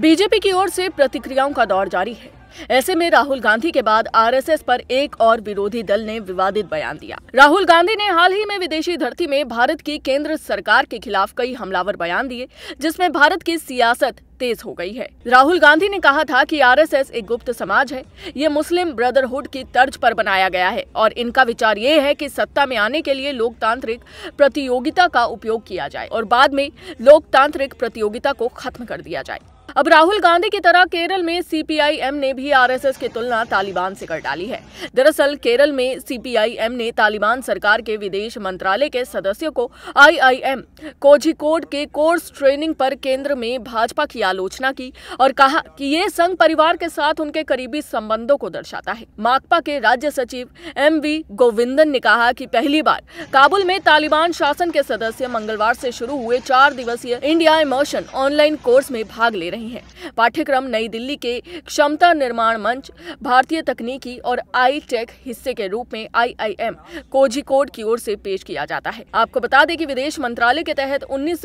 BJP की ओर से प्रतिक्रियाओं का दौर जारी है ऐसे में राहुल गांधी के बाद आरएसएस पर एक और विरोधी दल ने विवादित बयान दिया राहुल गांधी ने हाल ही में विदेशी धरती में भारत की केंद्र सरकार के खिलाफ कई हमलावर बयान दिए जिसमें भारत की सियासत तेज हो गई है राहुल गांधी ने कहा था कि आरएसएस एक गुप्त समाज है ये मुस्लिम ब्रदरहुड की तर्ज पर बनाया गया है और इनका विचार ये है कि सत्ता में आने के लिए लोकतांत्रिक प्रतियोगिता का उपयोग किया जाए और बाद में लोकतांत्रिक प्रतियोगिता को खत्म कर दिया जाए अब राहुल गांधी की तरह केरल में सीपीआईएम ने भी आरएसएस की तुलना तालिबान से कर डाली है दरअसल केरल में सीपीआईएम ने तालिबान सरकार के विदेश मंत्रालय के सदस्यों को आईआईएम कोझिकोड के कोर्स ट्रेनिंग पर केंद्र में भाजपा की आलोचना की और कहा कि ये संघ परिवार के साथ उनके करीबी संबंधों को दर्शाता है माकपा के राज्य सचिव एम वी गोविंदन ने कहा की पहली बार काबुल में तालिबान शासन के सदस्य मंगलवार से शुरू हुए चार दिवसीय इंडिया इमोशन ऑनलाइन कोर्स में भाग ले रहे हैं रही है पाठ्यक्रम नई दिल्ली के क्षमता निर्माण मंच भारतीय तकनीकी और आई टेक हिस्से के रूप में आईआईएम कोझिकोड की ओर से पेश किया जाता है आपको बता दें कि विदेश मंत्रालय के तहत उन्नीस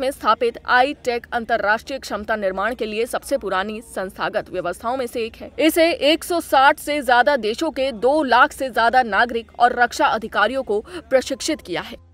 में स्थापित आई टेक अंतर्राष्ट्रीय क्षमता निर्माण के लिए सबसे पुरानी संस्थागत व्यवस्थाओं में से एक है इसे 160 से ज्यादा देशों के 2 लाख से ज्यादा नागरिक और रक्षा अधिकारियों को प्रशिक्षित किया है